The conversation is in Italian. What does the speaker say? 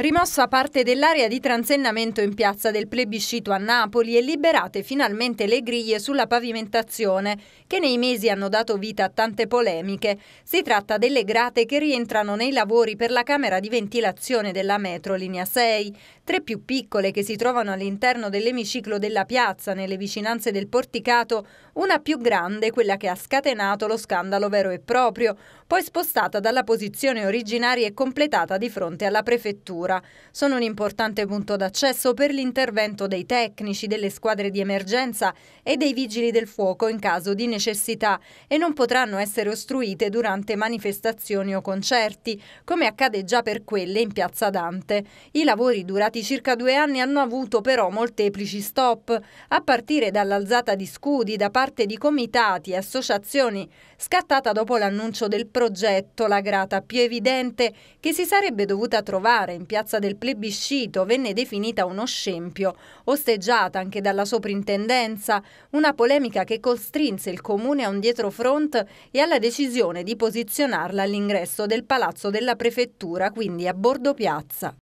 Rimossa parte dell'area di transennamento in piazza del plebiscito a Napoli e liberate finalmente le griglie sulla pavimentazione, che nei mesi hanno dato vita a tante polemiche. Si tratta delle grate che rientrano nei lavori per la camera di ventilazione della metro linea 6, tre più piccole che si trovano all'interno dell'emiciclo della piazza, nelle vicinanze del porticato, una più grande, quella che ha scatenato lo scandalo vero e proprio, poi spostata dalla posizione originaria e completata di fronte alla prefettura ora. Sono un importante punto d'accesso per l'intervento dei tecnici, delle squadre di emergenza e dei vigili del fuoco in caso di necessità e non potranno essere ostruite durante manifestazioni o concerti, come accade già per quelle in Piazza Dante. I lavori durati circa due anni hanno avuto però molteplici stop, a partire dall'alzata di scudi da parte di comitati e associazioni, scattata dopo l'annuncio del progetto, la grata più evidente che si sarebbe dovuta trovare in Piazza piazza del plebiscito venne definita uno scempio, osteggiata anche dalla soprintendenza, una polemica che costrinse il comune a un dietrofront e alla decisione di posizionarla all'ingresso del palazzo della prefettura, quindi a bordo piazza.